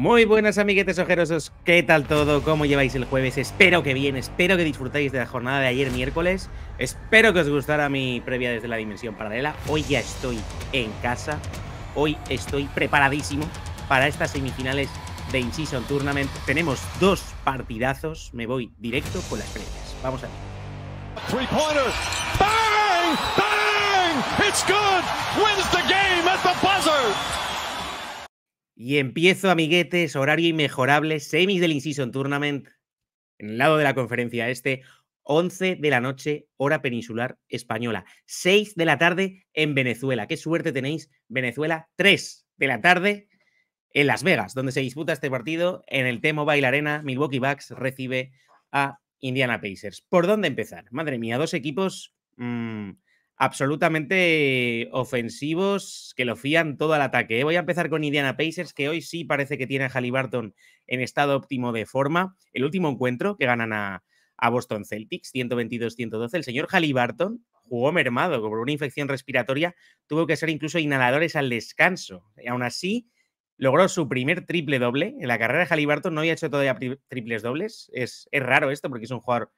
Muy buenas amiguetes ojerosos, ¿qué tal todo? ¿Cómo lleváis el jueves? Espero que bien, espero que disfrutáis de la jornada de ayer miércoles. Espero que os gustara mi previa desde la dimensión paralela. Hoy ya estoy en casa, hoy estoy preparadísimo para estas semifinales de In-Season Tournament. Tenemos dos partidazos, me voy directo con las previas. Vamos a ver. ¡Bang! ¡Bang! buzzer! Y empiezo, amiguetes, horario inmejorable, semis del en Tournament, en el lado de la conferencia este, 11 de la noche, hora peninsular española, 6 de la tarde en Venezuela. Qué suerte tenéis, Venezuela, 3 de la tarde en Las Vegas, donde se disputa este partido, en el T-Mobile e Arena, Milwaukee Bucks recibe a Indiana Pacers. ¿Por dónde empezar? Madre mía, dos equipos mm, absolutamente ofensivos que lo fían todo al ataque. ¿eh? Voy a empezar con Indiana Pacers, que hoy sí parece que tiene a Halliburton en estado óptimo de forma. El último encuentro que ganan a, Boston Celtics, 122-112, el señor Halliburton jugó mermado por una infección respiratoria, tuvo que ser incluso inhaladores al descanso. Y aún así, logró su primer triple doble. En la carrera de Halliburton no había hecho todavía triples dobles. Es, es raro esto porque es un jugador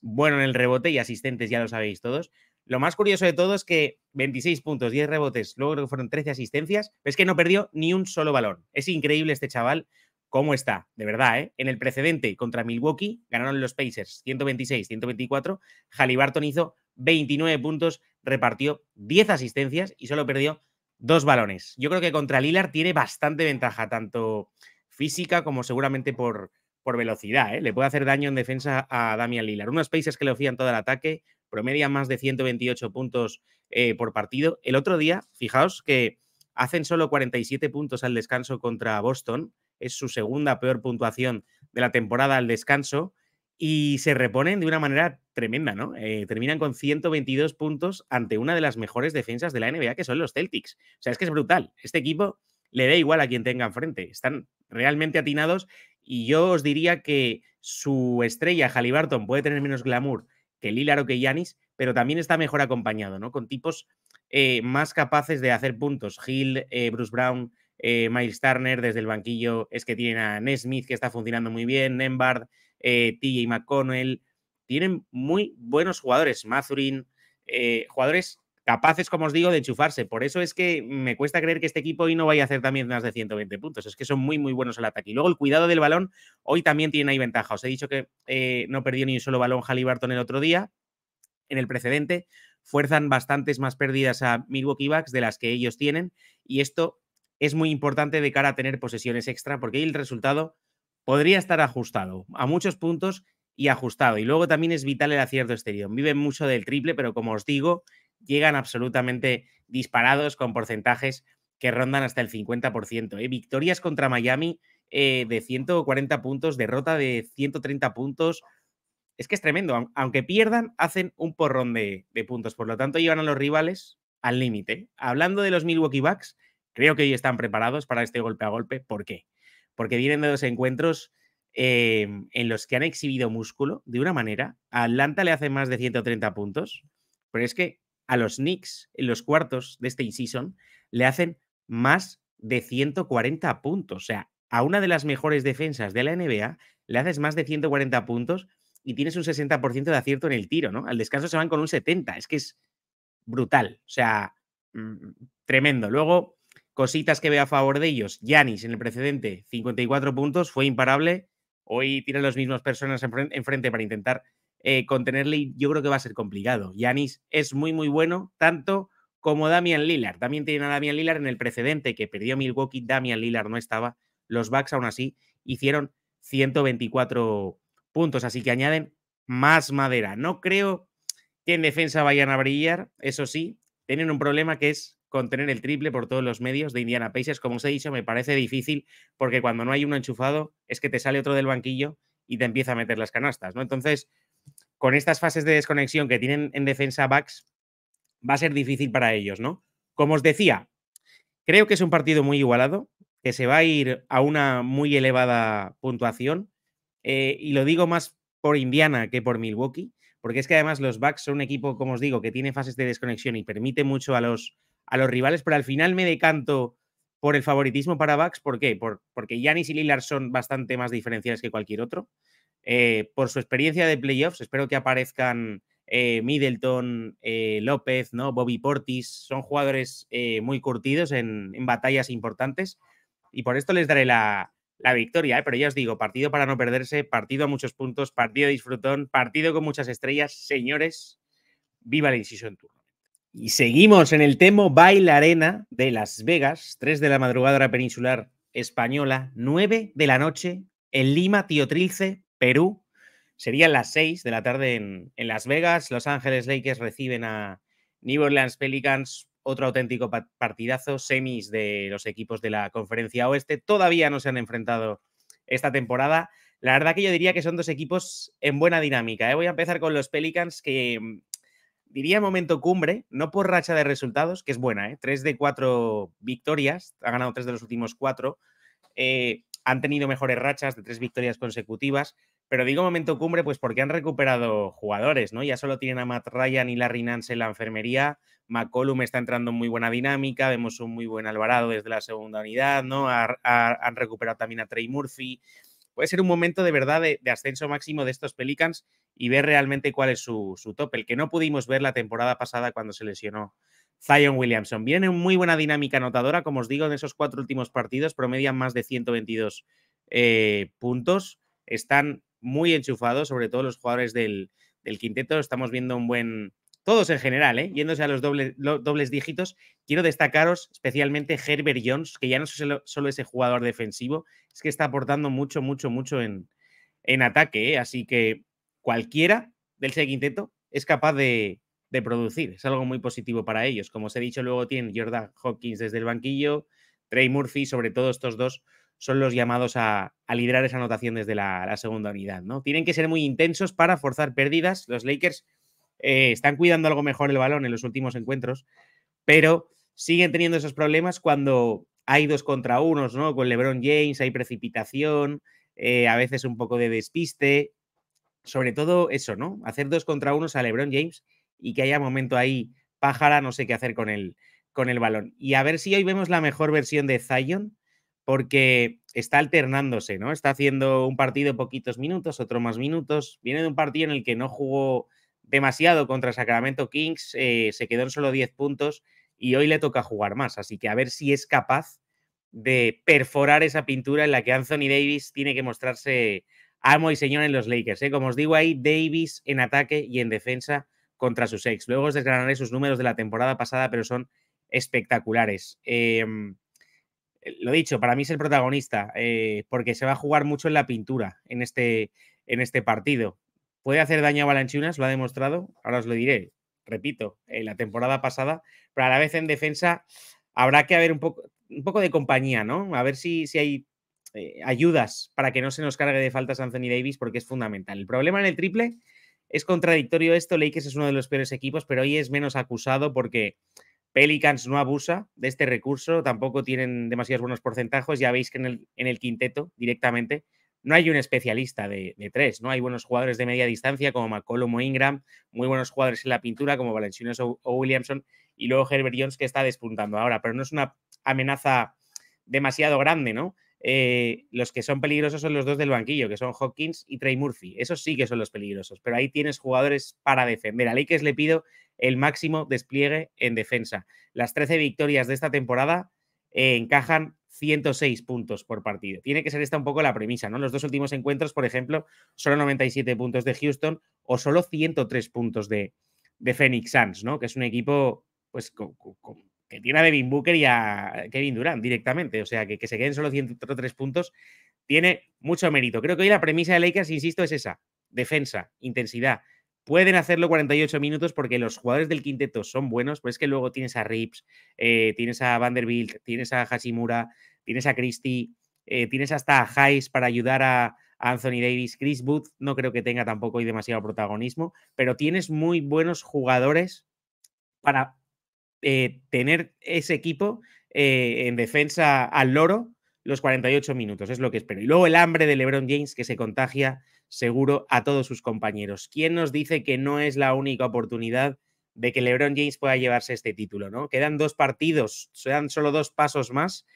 bueno en el rebote y asistentes, ya lo sabéis todos lo más curioso de todo es que 26 puntos, 10 rebotes, luego creo que fueron 13 asistencias, pero es que no perdió ni un solo balón. Es increíble este chaval cómo está, de verdad, ¿eh? En el precedente contra Milwaukee ganaron los Pacers 126-124, Halliburton hizo 29 puntos, repartió 10 asistencias y solo perdió dos balones. Yo creo que contra Lillard tiene bastante ventaja, tanto física como seguramente por, por velocidad. ¿eh? Le puede hacer daño en defensa a Damian Lillard. Unos Pacers que le fían todo el ataque, promedia más de 128 puntos eh, por partido. El otro día, fijaos que hacen solo 47 puntos al descanso contra Boston, es su segunda peor puntuación de la temporada al descanso y se reponen de una manera tremenda, ¿no? Eh, terminan con 122 puntos ante una de las mejores defensas de la NBA, que son los Celtics. O sea, es que es brutal. Este equipo le da igual a quien tenga enfrente. Están realmente atinados y yo os diría que su estrella, Halliburton, puede tener menos glamour que Lillard o que Yanis, pero también está mejor acompañado, ¿no? Con tipos eh, más capaces de hacer puntos. Hill, eh, Bruce Brown, eh, Miles Turner desde el banquillo, es que tienen a Nesmith que está funcionando muy bien, Nembard, TJ McConnell, tienen muy buenos jugadores, Mazurin, jugadores capaces, como os digo, de enchufarse. Por eso es que me cuesta creer que este equipo hoy no vaya a hacer también más de 120 puntos. Es que son muy, muy buenos al ataque. Y luego el cuidado del balón, hoy también tiene ahí ventaja. Os he dicho que eh, no perdió ni un solo balón Halliburton el otro día, en el precedente. Fuerzan bastantes más pérdidas a Milwaukee Bucks de las que ellos tienen. Y esto es muy importante de cara a tener posesiones extra, porque ahí el resultado podría estar ajustado a muchos puntos y ajustado. Y luego también es vital el acierto exterior. Viven mucho del triple, pero como os digo, llegan absolutamente disparados con porcentajes que rondan hasta el 50%. ¿eh? Victorias contra Miami eh, de 140 puntos, derrota de 130 puntos. Es que es tremendo. Aunque pierdan, hacen un porrón de, puntos. Por lo tanto, llevan a los rivales al límite. Hablando de los Milwaukee Bucks, creo que hoy están preparados para este golpe a golpe. ¿Por qué? Porque vienen de dos encuentros eh, en los que han exhibido músculo de una manera. A Atlanta le hace más de 130 puntos, pero es que a los Knicks en los cuartos de este season le hacen más de 140 puntos. O sea, a una de las mejores defensas de la NBA le haces más de 140 puntos y tienes un 60% de acierto en el tiro, ¿no? Al descanso se van con un 70. Es que es brutal. O sea, mm, tremendo. Luego, cositas que veo a favor de ellos. Yanis en el precedente, 54 puntos, fue imparable. Hoy tienen las mismas personas enfrente para intentar eh, contenerle yo creo que va a ser complicado. Yanis es muy, muy bueno, tanto como Damian Lillard. También tiene a Damian Lillard en el precedente que perdió Milwaukee, Damian Lillard no estaba. Los Bucks aún así hicieron 124 puntos, así que añaden más madera. No creo que en defensa vayan a brillar, eso sí, tienen un problema que es contener el triple por todos los medios de Indiana Pacers. Como os he dicho, me parece difícil porque cuando no hay uno enchufado es que te sale otro del banquillo y te empieza a meter las canastas, ¿no? Entonces, con estas fases de desconexión que tienen en defensa backs, va a ser difícil para ellos, ¿no? Como os decía, creo que es un partido muy igualado, que se va a ir a una muy elevada puntuación, eh, y lo digo más por Indiana que por Milwaukee, porque es que además los backs son un equipo, como os digo, que tiene fases de desconexión y permite mucho a los, a los rivales, pero al final me decanto por el favoritismo para Bucks. ¿Por qué? Por, porque Yanis y Lillard son bastante más diferenciales que cualquier otro. Eh, por su experiencia de playoffs, espero que aparezcan eh, Middleton, eh, López, ¿no? Bobby Portis, son jugadores muy curtidos en, batallas importantes y por esto les daré la, la victoria, pero ya os digo, partido para no perderse, partido a muchos puntos, partido disfrutón, partido con muchas estrellas, señores, viva la Incision Tour. Y seguimos en el tema baila Arena de Las Vegas, 3 de la madrugada peninsular española, 9 de la noche en Lima, Tío Trilce, Perú. Serían las 6 de la tarde en, Las Vegas. Los Ángeles Lakers reciben a New Orleans Pelicans. Otro auténtico partidazo, semis de los equipos de la conferencia oeste. Todavía no se han enfrentado esta temporada. La verdad que yo diría que son dos equipos en buena dinámica. ¿eh? Voy a empezar con los Pelicans, que mm, diría momento cumbre, no por racha de resultados, que es buena, ¿eh? tres de cuatro victorias, ha ganado tres de los últimos cuatro, eh, han tenido mejores rachas de tres victorias consecutivas, pero digo momento cumbre pues porque han recuperado jugadores, ¿no? Ya solo tienen a Matt Ryan y Larry Nance en la enfermería, McCollum está entrando en muy buena dinámica, vemos un muy buen Alvarado desde la segunda unidad, ¿no? han recuperado también a Trey Murphy. Puede ser un momento de verdad de, ascenso máximo de estos Pelicans y ver realmente cuál es su, su, top, el que no pudimos ver la temporada pasada cuando se lesionó Zion Williamson. Viene muy buena dinámica anotadora, como os digo, en esos cuatro últimos partidos promedian más de 122 eh, puntos. Están muy enchufados, sobre todo los jugadores del, quinteto. Estamos viendo un buen. Todos en general, ¿eh? yéndose a los, dobles dígitos. Quiero destacaros especialmente Herbert Jones, que ya no es solo, ese jugador defensivo, es que está aportando mucho, mucho, mucho en, ataque. ¿eh? Así que cualquiera del ese quinteto es capaz de, de producir. Es algo muy positivo para ellos. Como os he dicho, luego tienen Jordan Hawkins desde el banquillo, Trey Murphy, sobre todo estos dos son los llamados a, liderar esa anotación desde la, segunda unidad. ¿no? Tienen que ser muy intensos para forzar pérdidas. Los Lakers eh, están cuidando algo mejor el balón en los últimos encuentros, pero siguen teniendo esos problemas cuando hay dos contra unos, ¿no? Con LeBron James hay precipitación, eh, a veces un poco de despiste. Sobre todo eso, ¿no? Hacer dos contra unos a LeBron James y que haya momento ahí, pájara, no sé qué hacer con el, con el balón. Y a ver si hoy vemos la mejor versión de Zion, porque está alternándose, ¿no? Está haciendo un partido poquitos minutos, otro más minutos. Viene de un partido en el que no jugó demasiado contra Sacramento Kings, eh, se quedó en solo 10 puntos y hoy le toca jugar más. Así que a ver si es capaz de perforar esa pintura en la que Anthony Davis tiene que mostrarse amo y señor en los Lakers. ¿eh? Como os digo ahí, Davis en ataque y en defensa contra sus ex. Luego os desgranaré sus números de la temporada pasada, pero son espectaculares. Em, eh, lo dicho, para mí es el protagonista, eh, porque se va a jugar mucho en la pintura en este, en este partido. Puede hacer daño a Balanchunas, lo ha demostrado, ahora os lo diré, repito, en la temporada pasada, pero a la vez en defensa habrá que haber un poco, un poco de compañía, ¿no? A ver si, si hay eh, ayudas para que no se nos cargue de faltas Anthony Davis, porque es fundamental. El problema en el triple es contradictorio esto, Lakers es uno de los peores equipos, pero hoy es menos acusado porque Pelicans no abusa de este recurso, tampoco tienen demasiados buenos porcentajes, ya veis que en el, quinteto directamente no hay un especialista de, tres, ¿no? Hay buenos jugadores de media distancia como McCollum o Ingram, muy buenos jugadores en la pintura como Valenciano o, Williamson y luego Herbert Jones que está despuntando ahora, pero no es una amenaza demasiado grande, ¿no? Eh, los que son peligrosos son los dos del banquillo, que son Hawkins y Trey Murphy. Esos sí que son los peligrosos, pero ahí tienes jugadores para defender. A Lakers le pido el máximo despliegue en defensa. Las 13 victorias de esta temporada eh, encajan 106 puntos por partido. Tiene que ser esta un poco la premisa, ¿no? Los dos últimos encuentros, por ejemplo, solo 97 puntos de Houston o solo 103 puntos de, de Phoenix Suns, ¿no? Que es un equipo, pues, que tiene a Devin Booker y a eh, Kevin Durant directamente. O sea, que, se queden solo 103 puntos tiene mucho mérito. Creo que hoy la premisa de Lakers, insisto, es esa. Defensa, intensidad. Pueden hacerlo 48 minutos porque los jugadores del quinteto son buenos, pues es que luego tienes a Rips, eh, tienes a Vanderbilt, tienes a Hashimura, tienes a Christie, eh, tienes hasta a Hayes para ayudar a, Anthony Davis. Chris Booth no creo que tenga tampoco hoy demasiado protagonismo, pero tienes muy buenos jugadores para eh, tener ese equipo eh, en defensa al loro los 48 minutos, es lo que espero. Y luego el hambre de LeBron James que se contagia seguro a todos sus compañeros. ¿Quién nos dice que no es la única oportunidad de que LeBron James pueda llevarse este título? ¿no? Quedan dos partidos, sean solo dos pasos más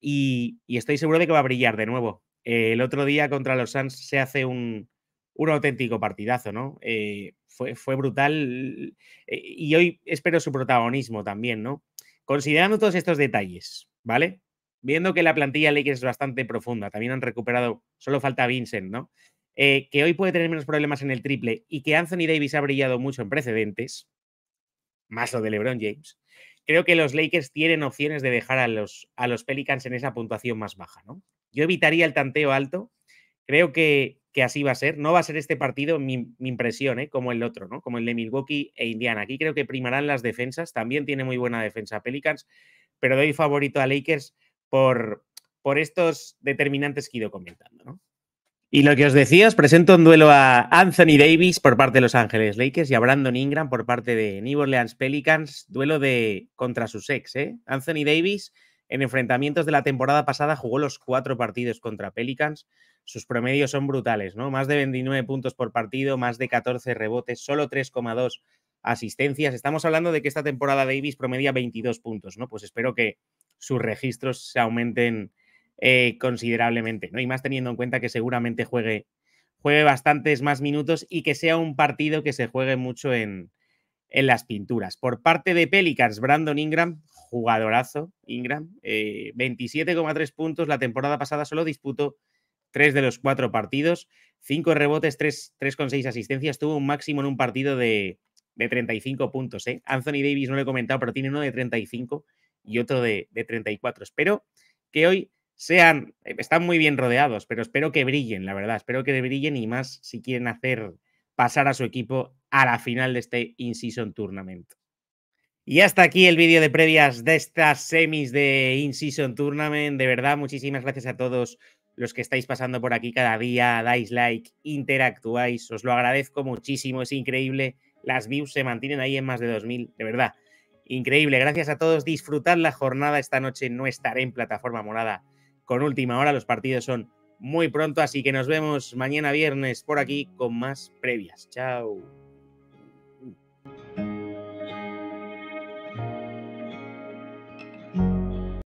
y, estoy seguro de que va a brillar de nuevo. el otro día contra los Suns se hace un, un auténtico partidazo, ¿no? Eh, fue, brutal eh, y hoy espero su protagonismo también, ¿no? Considerando todos estos detalles, ¿vale? Viendo que la plantilla Lakers es bastante profunda, también han recuperado, solo falta Vincent, ¿no? Eh, que hoy puede tener menos problemas en el triple y que Anthony Davis ha brillado mucho en precedentes, más lo de LeBron James, creo que los Lakers tienen opciones de dejar a los, a los Pelicans en esa puntuación más baja, ¿no? Yo evitaría el tanteo alto, creo que que así va a ser. No va a ser este partido, mi, impresión, ¿eh? como el otro, ¿no? Como el de Milwaukee e Indiana. Aquí creo que primarán las defensas. También tiene muy buena defensa Pelicans, pero doy favorito a Lakers por, por estos determinantes que he ido comentando, Y lo que os decía, os presento un duelo a Anthony Davis por parte de Los Ángeles Lakers y a Brandon Ingram por parte de New Orleans Pelicans, duelo de contra sus ex, ¿eh? Anthony Davis en enfrentamientos de la temporada pasada jugó los cuatro partidos contra Pelicans, sus promedios son brutales, ¿no? Más de 29 puntos por partido, más de 14 rebotes, solo 3,2 asistencias. Estamos hablando de que esta temporada Davis promedia 22 puntos, ¿no? Pues espero que sus registros se aumenten eh, considerablemente, ¿no? Y más teniendo en cuenta que seguramente juegue, juegue bastantes más minutos y que sea un partido que se juegue mucho en, las pinturas. Por parte de Pelicans, Brandon Ingram, jugadorazo, Ingram, 27,3 eh, puntos. La temporada pasada solo disputó tres de los cuatro partidos, cinco rebotes, tres con seis asistencias, tuvo un máximo en un partido de, 35 puntos. ¿eh? Anthony Davis no lo he comentado, pero tiene uno de 35 y otro de, de 34. Espero que hoy sean, eh, están muy bien rodeados, pero espero que brillen, la verdad, espero que brillen y más si quieren hacer pasar a su equipo a la final de este In-Season Tournament. Y hasta aquí el vídeo de previas de estas semis de In-Season Tournament. De verdad, muchísimas gracias a todos los que estáis pasando por aquí cada día, dais like, interactuáis, os lo agradezco muchísimo, es increíble, las views se mantienen ahí en más de 2.000, de verdad, increíble, gracias a todos, disfrutad la jornada, esta noche no estaré en plataforma morada con última hora, los partidos son muy pronto, así que nos vemos mañana viernes por aquí con más previas, chao.